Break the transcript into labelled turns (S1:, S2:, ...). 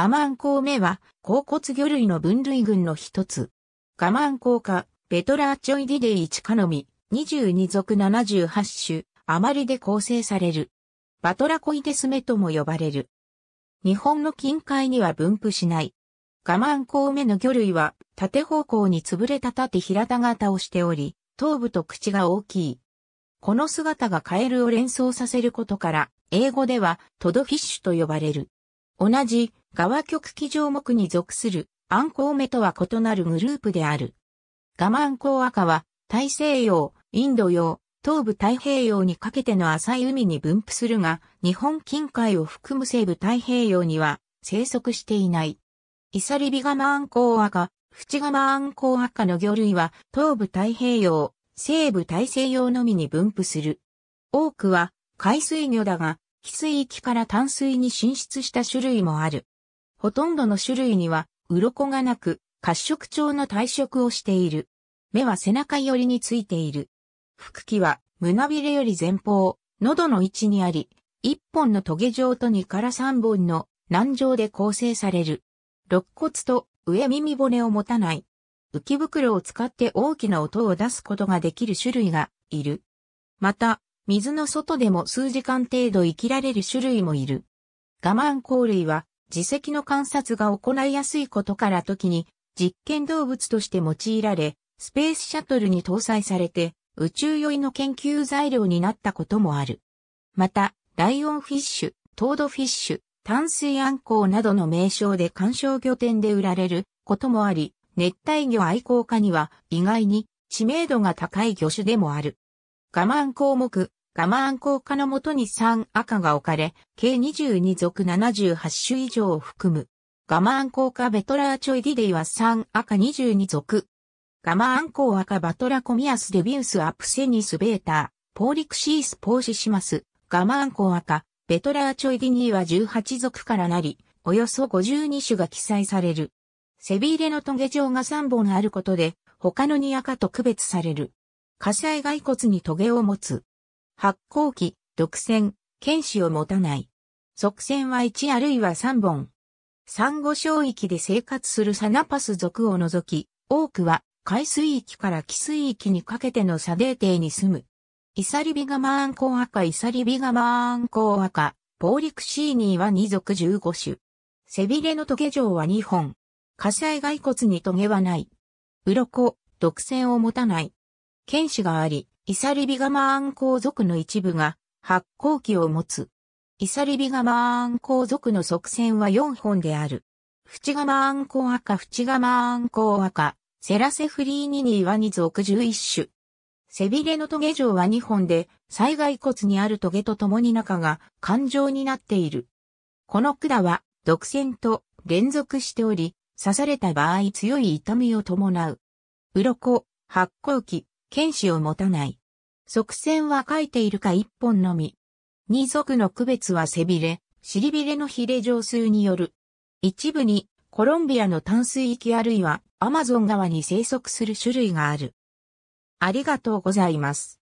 S1: 我慢孔目は、甲骨魚類の分類群の一つ。我慢孔科、ベトラーチョイディデイチカノミ、22属78種、余りで構成される。バトラコイデスメとも呼ばれる。日本の近海には分布しない。我慢孔目の魚類は、縦方向に潰れた縦平田型をしており、頭部と口が大きい。この姿がカエルを連想させることから、英語ではトドフィッシュと呼ばれる。同じ側極基上目に属するアンコウメとは異なるグループである。ガマアンコウアカは大西洋、インド洋、東部太平洋にかけての浅い海に分布するが、日本近海を含む西部太平洋には生息していない。イサリビガマアンコウアカ、フチガマアンコウアカの魚類は東部太平洋、西部大西洋のみに分布する。多くは海水魚だが、寄水域から淡水に進出した種類もある。ほとんどの種類には、鱗がなく、褐色調の体色をしている。目は背中寄りについている。腹器は胸びれより前方、喉の位置にあり、一本の棘状と二から三本の軟状で構成される。肋骨と上耳骨を持たない。浮き袋を使って大きな音を出すことができる種類がいる。また、水の外でも数時間程度生きられる種類もいる。我慢口類は自責の観察が行いやすいことから時に実験動物として用いられ、スペースシャトルに搭載されて宇宙酔いの研究材料になったこともある。また、ライオンフィッシュ、トードフィッシュ、淡水アンコウなどの名称で観賞魚店で売られることもあり、熱帯魚愛好家には意外に知名度が高い魚種でもある。我慢項目ガマアコウ化のもとに3赤が置かれ、計22属78種以上を含む。ガマアコウ化ベトラーチョイディデイは3赤22属。ガマアンコウ赤バトラコミアスデビウスアプセニスベーター、ポーリクシースポーシシマス、ガマアンコウ赤、ベトラーチョイディニーは18属からなり、およそ52種が記載される。背びれのトゲ状が3本あることで、他の2赤と区別される。火災骸骨にトゲを持つ。発光器、独占、剣士を持たない。側線は1あるいは3本。産後小域で生活するサナパス族を除き、多くは海水域から寄水域にかけての砂泥底に住む。イサリビガマーンコウアカイサリビガマーンコウアカ、ポーリクシーニーは2属15種。背びれのトゲ状は2本。火災骸骨にトゲはない。鱗、毒占を持たない。剣士があり、イサリビガマーン皇族の一部が発光器を持つ。イサリビガマーン皇族の側線は4本である。フチガマーン皇赤フチガマーン皇赤、セラセフリーニニワニ族11種。背びれのトゲ状は2本で、災害骨にあるトゲと共に中が環状になっている。この管は独占と連続しており、刺された場合強い痛みを伴う。鱗、発光器、剣士を持たない。側線は書いているか一本のみ。二足の区別は背びれ、尻びれのひれ。上数による。一部にコロンビアの淡水域あるいはアマゾン川に生息する種類がある。ありがとうございます。